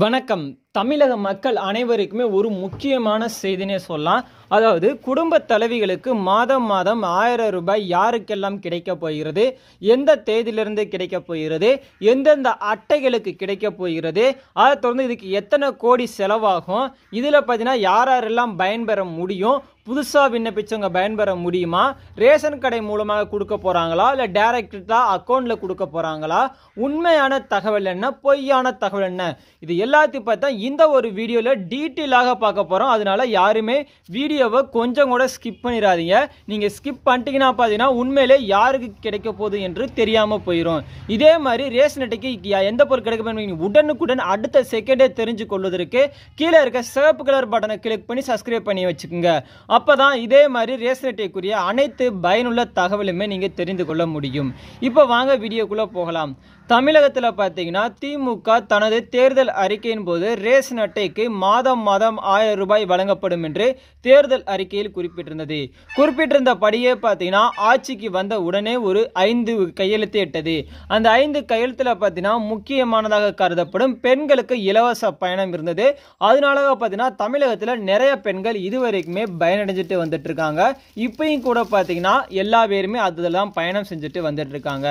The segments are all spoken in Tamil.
வணக்கம் தமிழக மக்கள் அனைவருக்குமே ஒரு முக்கியமான செய்தினே சொல்லலாம் அதாவது குடும்ப தலைவிகளுக்கு மாதம் மாதம் ஆயிரம் ரூபாய் யாருக்கெல்லாம் கிடைக்க போகிறது எந்த தேதியிலிருந்து கிடைக்க போகிறது எந்தெந்த அட்டைகளுக்கு கிடைக்க போகிறது அதை தொடர்ந்து இதுக்கு எத்தனை கோடி செலவாகும் இதில் பார்த்தீங்கன்னா யாரெல்லாம் பயன்பெற முடியும் புதுசாக விண்ணப்பிச்சவங்க பயன்பெற முடியுமா ரேஷன் கடை மூலமாக கொடுக்க போகிறாங்களா இல்லை டைரக்டாக அக்கௌண்ட்டில் கொடுக்க போகிறாங்களா உண்மையான தகவல் என்ன பொய்யான தகவல் என்ன இது எல்லாத்தையும் பார்த்தா இந்த ஒரு வீடியோவில் டீட்டெயிலாக பார்க்க போகிறோம் அதனால யாருமே வீடியோவை கொஞ்சம் கூட ஸ்கிப் பண்ணிடாதீங்க நீங்கள் ஸ்கிப் பண்ணிட்டீங்கன்னா பார்த்தீங்கன்னா உண்மையிலே யாருக்கு கிடைக்க போகுது என்று தெரியாமல் போயிடும் இதே மாதிரி ரேஷன் அட்டைக்கு எந்த பொருள் கிடைக்க உடனுக்குடன் அடுத்த செகண்டே தெரிஞ்சு கொள்வதற்கு கீழே இருக்க சிவப்பு கலர் பட்டனை கிளிக் பண்ணி சப்ஸ்கிரைப் பண்ணி வச்சுக்கோங்க அப்போ தான் இதே மாதிரி ரேஷன் அனைத்து பயனுள்ள தகவலுமே நீங்கள் தெரிந்து கொள்ள முடியும் இப்போ வாங்க வீடியோக்குள்ளே போகலாம் தமிழகத்தில் பார்த்தீங்கன்னா திமுக தனது தேர்தல் அறிக்கையின் போது ரேஷன் அட்டைக்கு மாதம் மாதம் ஆயிரம் ரூபாய் வழங்கப்படும் என்று தேர்தல் அறிக்கையில் குறிப்பிட்டிருந்தது குறிப்பிட்டிருந்தபடியே பார்த்தீங்கன்னா ஆட்சிக்கு வந்த உடனே ஒரு ஐந்து கையெழுத்து எட்டது அந்த ஐந்து கையெழுத்தில் பார்த்தீங்கன்னா முக்கியமானதாக கருதப்படும் பெண்களுக்கு இலவச பயணம் இருந்தது அதனால பார்த்தீங்கன்னா தமிழகத்தில் நிறைய பெண்கள் இதுவரைக்குமே பயனடைஞ்சிட்டு வந்துட்டு இருக்காங்க இப்பயும் கூட பார்த்தீங்கன்னா எல்லா பேருமே அதில் தான் பயணம் செஞ்சுட்டு வந்துட்டு இருக்காங்க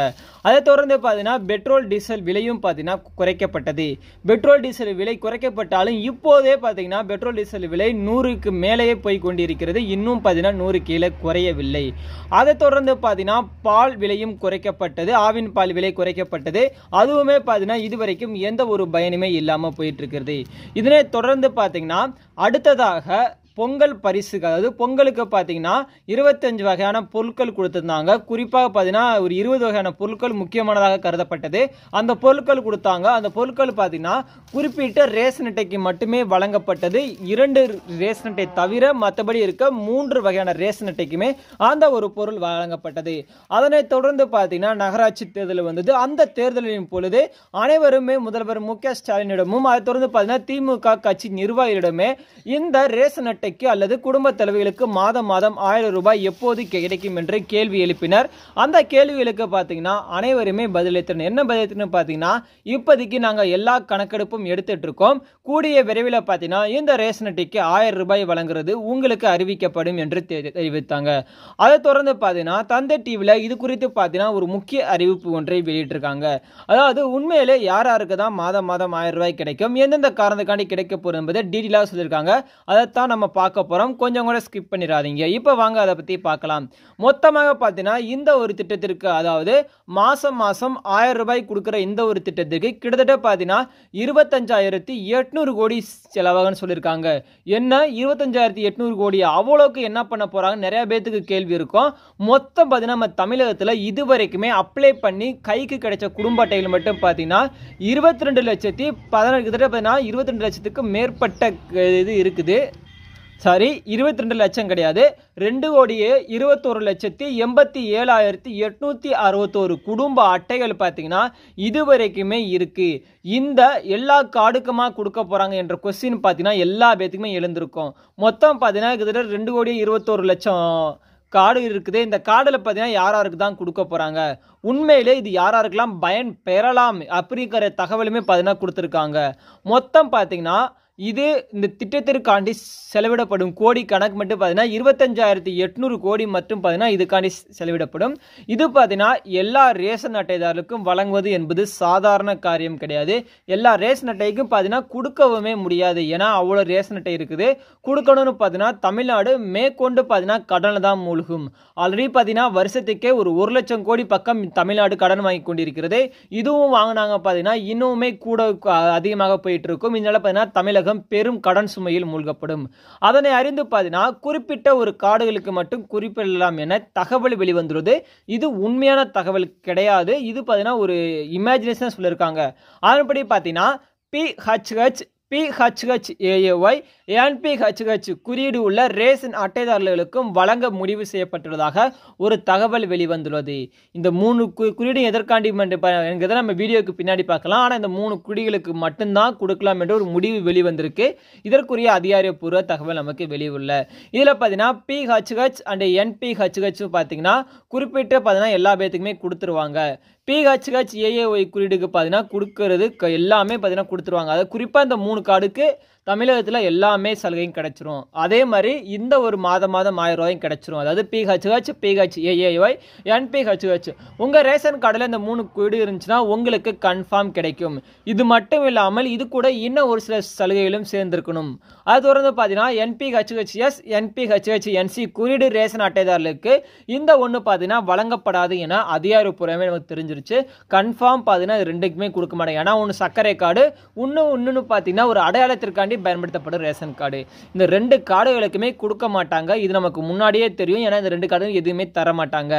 அதை தொடர்ந்து பார்த்தீங்கன்னா பெட்ரோல் பெட்ரோல் டீசல் விலையும் பார்த்தீங்கன்னா குறைக்கப்பட்டது பெட்ரோல் டீசல் விலை குறைக்கப்பட்டாலும் இப்போதே பார்த்தீங்கன்னா பெட்ரோல் டீசல் விலை நூறுக்கு மேலேயே போய் கொண்டிருக்கிறது இன்னும் பார்த்தீங்கன்னா நூறு கீழே குறையவில்லை அதை தொடர்ந்து பார்த்தீங்கன்னா பால் விலையும் குறைக்கப்பட்டது ஆவின் பால் விலை குறைக்கப்பட்டது அதுவுமே பார்த்தீங்கன்னா இதுவரைக்கும் எந்த ஒரு பயனுமே இல்லாமல் போயிட்டு இருக்கிறது இதனை தொடர்ந்து பார்த்தீங்கன்னா அடுத்ததாக பொங்கல் பரிசுக்கு அதாவது பொங்கலுக்கு பார்த்தீங்கன்னா இருபத்தஞ்சு வகையான பொருட்கள் கொடுத்துருந்தாங்க குறிப்பாக பார்த்தீங்கன்னா ஒரு இருபது வகையான பொருட்கள் முக்கியமானதாக கருதப்பட்டது அந்த பொருட்கள் கொடுத்தாங்க அந்த பொருட்கள் பார்த்தீங்கன்னா குறிப்பிட்ட ரேஷன் அட்டைக்கு மட்டுமே வழங்கப்பட்டது இரண்டு ரேஷன் அட்டை தவிர மற்றபடி இருக்க மூன்று வகையான ரேஷன் அட்டைக்குமே அந்த ஒரு பொருள் வழங்கப்பட்டது அதனைத் தொடர்ந்து பார்த்தீங்கன்னா நகராட்சி தேர்தல் வந்தது அந்த தேர்தலின் பொழுது அனைவருமே முதல்வர் மு க ஸ்டாலினிடமும் அதை தொடர்ந்து பார்த்தீங்கன்னா திமுக கட்சி நிர்வாகிகளிடமே இந்த ரேஷன் அட்டை அட்டைக்கு அல்லது குடும்ப தலைவர்களுக்கு மாதம் மாதம் ஆயிரம் ரூபாய் எப்போது கிடைக்கும் என்று கேள்வி எழுப்பினர் அந்த கேள்விகளுக்கு பார்த்தீங்கன்னா அனைவருமே பதிலளித்தனர் என்ன பதிலளித்தனர் பார்த்தீங்கன்னா இப்போதைக்கு நாங்கள் எல்லா கணக்கெடுப்பும் எடுத்துட்டு இருக்கோம் கூடிய விரைவில் பார்த்தீங்கன்னா இந்த ரேஷன் அட்டைக்கு ஆயிரம் ரூபாய் வழங்குறது உங்களுக்கு அறிவிக்கப்படும் என்று தெரிவித்தாங்க அதை தொடர்ந்து பார்த்தீங்கன்னா தந்தை டிவியில் இது குறித்து பார்த்தீங்கன்னா ஒரு முக்கிய அறிவிப்பு ஒன்றை வெளியிட்டிருக்காங்க அதாவது உண்மையிலே யார் யாருக்கு தான் மாதம் மாதம் ஆயிரம் ரூபாய் கிடைக்கும் எந்தெந்த காரணத்துக்காண்டி கிடைக்க போகிறது என்பதை டீட்டெயிலாக சொல்லியிருக்காங்க அதைத்தான் நம்ம பார்க்க போகிறோம் கொஞ்சம் கூட ஸ்கிப் பண்ணிடாதீங்க இப்போ வாங்க அதை பற்றி பார்க்கலாம் மொத்தமாக பார்த்தீங்கன்னா இந்த ஒரு திட்டத்திற்கு அதாவது மாதம் மாதம் ஆயிரம் ரூபாய் கொடுக்குற இந்த ஒரு திட்டத்திற்கு கிட்டத்தட்ட பார்த்தீங்கன்னா இருபத்தஞ்சாயிரத்தி எட்நூறு கோடி செலவாகன்னு சொல்லியிருக்காங்க என்ன இருபத்தஞ்சாயிரத்தி எட்நூறு கோடி அவ்வளோக்கு என்ன பண்ண போகிறாங்க நிறையா பேர்த்துக்கு கேள்வி இருக்கும் மொத்தம் பார்த்தீங்கன்னா நம்ம தமிழகத்தில் இது வரைக்குமே அப்ளை பண்ணி கைக்கு கிடைச்ச குடும்ப அட்டையில் மட்டும் பார்த்தீங்கன்னா இருபத்தி ரெண்டு லட்சத்தி பதினெட்டு கிட்டத்தட்ட பார்த்தீங்கன்னா இருபத்தி ரெண்டு லட்சத்துக்கு மேற்பட்ட இது இருக்குது சாரி இருபத்தி ரெண்டு லட்சம் கிடையாது ரெண்டு கோடியே இருபத்தோரு லட்சத்தி எண்பத்தி ஏழாயிரத்தி எட்நூற்றி அறுபத்தோரு குடும்ப அட்டைகள் பார்த்தீங்கன்னா இது வரைக்குமே இருக்குது இந்த எல்லா காடுக்குமாக கொடுக்க போகிறாங்க என்ற கொஸ்டின் பார்த்தீங்கன்னா எல்லா பேத்துக்குமே எழுந்திருக்கும் மொத்தம் பார்த்தீங்கன்னா கிட்டத்தட்ட ரெண்டு கோடியே இருபத்தோரு லட்சம் காடு இருக்குது இந்த காடில் பார்த்தீங்கன்னா யார் யாருக்கு தான் கொடுக்க போகிறாங்க உண்மையிலே இது யார் பயன் பெறலாம் அப்படிங்கிற தகவலுமே பார்த்தீங்கன்னா கொடுத்துருக்காங்க மொத்தம் பார்த்தீங்கன்னா இது இந்த திட்டத்திற்காண்டி செலவிடப்படும் கோடி கணக்கு மட்டும் பார்த்தீங்கன்னா இருபத்தஞ்சாயிரத்தி எட்நூறு கோடி மற்றும் பார்த்தீங்கன்னா இதுக்காண்டி செலவிடப்படும் இது பார்த்தீங்கன்னா எல்லா ரேஷன் அட்டைதாரர்களுக்கும் வழங்குவது என்பது சாதாரண காரியம் கிடையாது எல்லா ரேஷன் அட்டைக்கும் பார்த்தீங்கன்னா கொடுக்கவுமே முடியாது ஏன்னா அவ்வளோ ரேஷன் அட்டை இருக்குது கொடுக்கணும்னு பார்த்தீங்கன்னா தமிழ்நாடு மேற்கொண்டு பார்த்தீங்கன்னா கடனை தான் மூழ்கும் ஆல்ரெடி பார்த்தீங்கன்னா வருஷத்துக்கே ஒரு ஒரு லட்சம் கோடி பக்கம் தமிழ்நாடு கடன் வாங்கி கொண்டிருக்கிறது இதுவும் வாங்கினாங்க பார்த்தீங்கன்னா இன்னுமே கூட அதிகமாக போயிட்டு இருக்கும் இதனால் பார்த்தீங்கன்னா தமிழகம் தமிழகம் பெரும் கடன் சுமையில் மூழ்கப்படும் அதனை அறிந்து பார்த்தீங்கன்னா குறிப்பிட்ட ஒரு காடுகளுக்கு மட்டும் குறிப்பிடலாம் என தகவல் வெளிவந்துள்ளது இது உண்மையான தகவல் கிடையாது இது பார்த்தீங்கன்னா ஒரு இமேஜினேஷன் சொல்லியிருக்காங்க அதன்படி பார்த்தீங்கன்னா பிஹெச்ஹெச் பிஹெச்ஹெச்ஏஏஒய் ஏஎன்பிஹெச்ஹெச் குறியீடு உள்ள ரேசன் அட்டைதாரர்களுக்கும் வழங்க முடிவு செய்யப்பட்டுள்ளதாக ஒரு தகவல் வெளிவந்துள்ளது இந்த மூணு குறியீடு எதற்காண்டி என்கிறத நம்ம வீடியோக்கு பின்னாடி பார்க்கலாம் ஆனால் இந்த மூணு குறியீடுகளுக்கு மட்டும்தான் கொடுக்கலாம் என்ற ஒரு முடிவு வெளிவந்திருக்கு இதற்குரிய அதிகாரப்பூர்வ தகவல் நமக்கு வெளியுள்ள இதில் பார்த்தீங்கன்னா ஹச் அண்ட் ஹச் பார்த்தீங்கன்னா குறிப்பிட்ட பார்த்தீங்கன்னா எல்லா பேர்த்துக்குமே கொடுத்துருவாங்க பிஹெச்ஹெச் ஏஏஒய் குறியீடுக்கு பார்த்தீங்கன்னா கொடுக்கறது எல்லாமே பார்த்தீங்கன்னா கொடுத்துருவாங்க அதாவது குறிப்பாக இந்த மூணு கார்டுக்கு தமிழகத்தில் எல்லாமே எல்லாமே சலுகையும் கிடைச்சிரும் அதே மாதிரி இந்த ஒரு மாத மாதம் ஆயிரம் ரூபாயும் கிடைச்சிரும் அதாவது பிஹெச்ஹெச் பிஹெச் ஏஏஒய் என்பிஹெச்ஹெச் உங்கள் ரேஷன் கார்டில் இந்த மூணு குடி இருந்துச்சுன்னா உங்களுக்கு கன்ஃபார்ம் கிடைக்கும் இது மட்டும் இல்லாமல் இது கூட இன்னும் ஒரு சில சலுகைகளும் சேர்ந்துருக்கணும் அது தொடர்ந்து பார்த்தீங்கன்னா என்பிஹெச்ஹெச்எஸ் என்பிஹெச்ஹெச் என்சி குறியீடு ரேஷன் அட்டைதாரர்களுக்கு இந்த ஒன்று பார்த்தீங்கன்னா வழங்கப்படாது என அதிகாரப்பூர்வமே நமக்கு தெரிஞ்சிருச்சு கன்ஃபார்ம் பார்த்தீங்கன்னா ரெண்டுக்குமே கொடுக்க மாட்டாங்க ஏன்னா ஒன்று சர்க்கரை கார்டு இன்னும் இன்னொன்று பார்த்தீங்கன்னா ஒரு அடையாளத்திற்காண்டி பயன்படுத்தப்படும் ரேஷன் ரேஷன் கார்டு இந்த ரெண்டு கார்டுகளுக்குமே கொடுக்க மாட்டாங்க இது நமக்கு முன்னாடியே தெரியும் ஏன்னா இந்த ரெண்டு கார்டு எதுவுமே தர மாட்டாங்க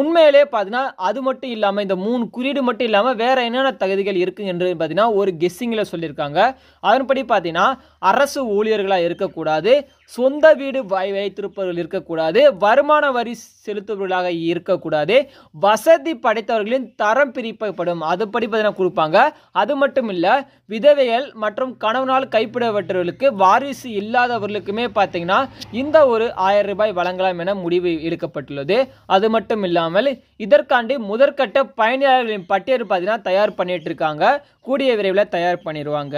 உண்மையிலே பார்த்தீங்கன்னா அது மட்டும் இல்லாமல் இந்த மூணு குறியீடு மட்டும் இல்லாமல் வேற என்னென்ன தகுதிகள் இருக்குது என்று பார்த்தீங்கன்னா ஒரு கெஸ்ஸிங்கில் சொல்லியிருக்காங்க அதன்படி பார்த்தீங்கன்னா அரசு ஊழியர்களாக இருக்கக்கூடாது சொந்த வீடு வை வைத்திருப்பவர்கள் இருக்கக்கூடாது வருமான வரி செலுத்துபவர்களாக இருக்கக்கூடாது வசதி படைத்தவர்களின் தரம் பிரிப்பப்படும் அதுபடி பார்த்தீங்கன்னா கொடுப்பாங்க அது மட்டும் இல்லை விதவைகள் மற்றும் கணவனால் கைப்பிடப்பட்டவர்களுக்கு வாரி வாரிசு இல்லாதவர்களுக்குமே பார்த்தீங்கன்னா இந்த ஒரு ஆயிரம் ரூபாய் வழங்கலாம் என முடிவு எடுக்கப்பட்டுள்ளது அது மட்டும் இல்லாமல் இதற்காண்டி முதற்கட்ட பயணியாளர்களின் பட்டியல் பார்த்தீங்கன்னா தயார் பண்ணிட்டு இருக்காங்க கூடிய விரைவில் தயார் பண்ணிடுவாங்க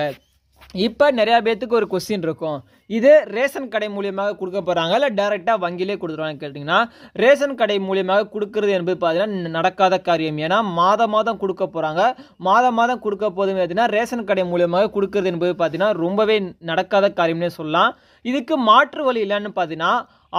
இப்போ நிறையா பேர்த்துக்கு ஒரு கொஸ்டின் இருக்கும் இது ரேஷன் கடை மூலியமாக கொடுக்க போகிறாங்க இல்லை டேரெக்டாக வங்கியிலே கொடுத்துருவாங்க கேட்டிங்கன்னா ரேஷன் கடை மூலியமாக கொடுக்குறது என்பது பார்த்தீங்கன்னா நடக்காத காரியம் ஏன்னா மாதம் மாதம் கொடுக்க போகிறாங்க மாதம் மாதம் கொடுக்க போதும் பார்த்தீங்கன்னா ரேஷன் கடை மூலியமாக கொடுக்குறது என்பது பார்த்தீங்கன்னா ரொம்பவே நடக்காத காரியம்னே சொல்லலாம் இதுக்கு மாற்று வழி இல்லைன்னு பார்த்தீங்கன்னா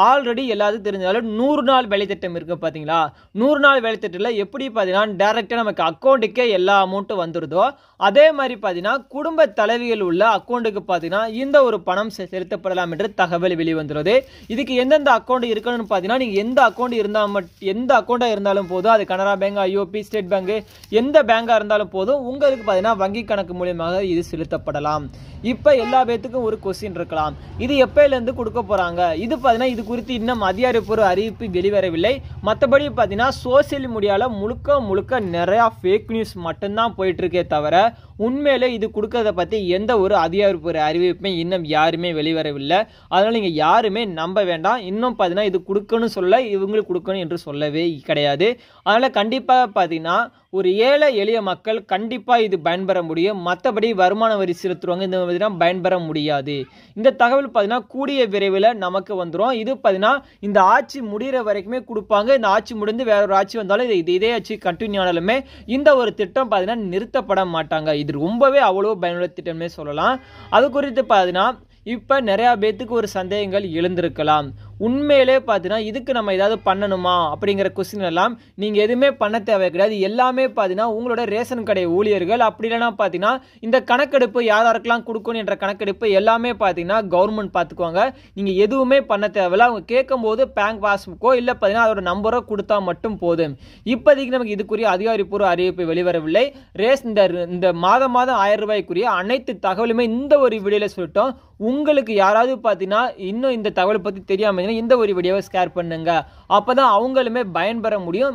ஆல்ரெடி எல்லாத்துக்கும் தெரிஞ்சாலும் நூறு நாள் வேலை திட்டம் இருக்குது பார்த்தீங்களா நூறு நாள் வேலை திட்டத்தில் எப்படி பார்த்தீங்கன்னா டேரெக்டாக நமக்கு அக்கௌண்ட்டுக்கே எல்லா அமௌண்ட்டும் வந்துடுதோ அதே மாதிரி பார்த்தீங்கன்னா குடும்ப தலைவிகள் உள்ள அக்கௌண்ட்டுக்கு பார்த்தீங்கன்னா இந்த ஒரு பணம் செலுத்தப்படலாம் என்று தகவல் வெளிவந்துடுது இதுக்கு எந்தெந்த அக்கௌண்ட் இருக்கணும்னு பார்த்தீங்கன்னா நீங்கள் எந்த அக்கௌண்ட் இருந்தால் மட் எந்த அக்கௌண்ட்டாக இருந்தாலும் போதும் அது Canara bank IOB state bank எந்த பேங்காக இருந்தாலும் போதும் உங்களுக்கு பார்த்தீங்கன்னா வங்கி கணக்கு மூலியமாக இது செலுத்தப்படலாம் இப்போ எல்லா பேத்துக்கும் ஒரு கொஸ்டின் இருக்கலாம் இது எப்போலேருந்து கொடுக்க போகிறாங்க இது பார்த்தீங்கன்னா இது குறித்து இன்னும் அதிகாரப்பூர்வ அறிவிப்பு வெளிவரவில்லை மற்றபடி பார்த்தீங்கன்னா சோசியல் மீடியாவில் முழுக்க முழுக்க நிறையா ஃபேக் நியூஸ் மட்டும்தான் போயிட்டுருக்கே தவிர உண்மையிலே இது கொடுக்கறத பற்றி எந்த ஒரு அதிகாரப்பூர்வ அறிவிப்புமே இன்னும் யாருமே வெளிவரவில்லை அதனால் நீங்கள் யாருமே நம்ப வேண்டாம் இன்னும் பார்த்தீங்கன்னா இது கொடுக்கணும் சொல்ல இவங்களுக்கு கொடுக்கணும் என்று சொல்லவே கிடையாது அதனால் கண்டிப்பாக பார்த்தீங்கன்னா ஒரு ஏழை எளிய மக்கள் கண்டிப்பாக இது பயன்பெற முடியும் மற்றபடி வருமான வரி செலுத்துவாங்க இந்த மாதிரிலாம் பயன்பெற முடியாது இந்த தகவல் பார்த்தீங்கன்னா கூடிய விரைவில் நமக்கு வந்துடும் இது பார்த்தீங்கன்னா இந்த ஆட்சி முடிகிற வரைக்குமே கொடுப்பாங்க இந்த ஆட்சி முடிந்து வேற ஒரு ஆட்சி வந்தாலும் இது இதே ஆட்சி கண்டினியூ ஆனாலுமே இந்த ஒரு திட்டம் பார்த்தீங்கன்னா நிறுத்தப்பட மாட்டாங்க இது ரொம்பவே அவ்வளோ பயனுள்ள திட்டம்னே சொல்லலாம் அது குறித்து பார்த்தீங்கன்னா இப்போ நிறையா பேர்த்துக்கு ஒரு சந்தேகங்கள் எழுந்திருக்கலாம் உண்மையிலே பார்த்தீங்கன்னா இதுக்கு நம்ம ஏதாவது பண்ணணுமா அப்படிங்கிற கொஸ்டின் எல்லாம் நீங்கள் எதுவுமே பண்ண தேவை கிடையாது எல்லாமே பார்த்தீங்கன்னா உங்களோட ரேஷன் கடை ஊழியர்கள் அப்படி இல்லைனா பார்த்தீங்கன்னா இந்த கணக்கெடுப்பு யாராருக்கெல்லாம் கொடுக்கணும் என்ற கணக்கெடுப்பு எல்லாமே பார்த்தீங்கன்னா கவர்மெண்ட் பார்த்துக்குவாங்க நீங்கள் எதுவுமே பண்ண தேவையில்ல அவங்க கேட்கும்போது பேங்க் பாஸ்புக்கோ இல்லை பார்த்தீங்கன்னா அதோட நம்பரோ கொடுத்தா மட்டும் போதும் இப்போதைக்கு நமக்கு இதுக்குரிய அதிகாரிப்பூர்வ அறிவிப்பு வெளிவரவில்லை ரேஸ் இந்த இந்த மாதம் மாதம் ஆயிரம் ரூபாய்க்குரிய அனைத்து தகவலுமே இந்த ஒரு வீடியோவில் சொல்லிட்டோம் உங்களுக்கு யாராவது பார்த்தீங்கன்னா இன்னும் இந்த தகவலை பற்றி தெரியாமல் பார்த்தீங்கன்னா இந்த ஒரு வீடியோவை ஷேர் பண்ணுங்க அப்போ தான் அவங்களுமே பயன்பெற முடியும்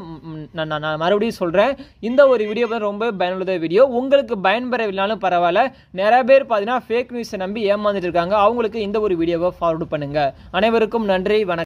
நான் நான் மறுபடியும் சொல்கிறேன் இந்த ஒரு வீடியோ ரொம்ப பயனுள்ள வீடியோ உங்களுக்கு பயன்பெறவில்லைனாலும் பரவாயில்ல நிறைய பேர் பார்த்தீங்கன்னா ஃபேக் நியூஸை நம்பி ஏமாந்துட்டு இருக்காங்க அவங்களுக்கு இந்த ஒரு வீடியோவை ஃபார்வர்டு பண்ணுங்கள் அனைவருக்கும் நன்றி வணக்கம்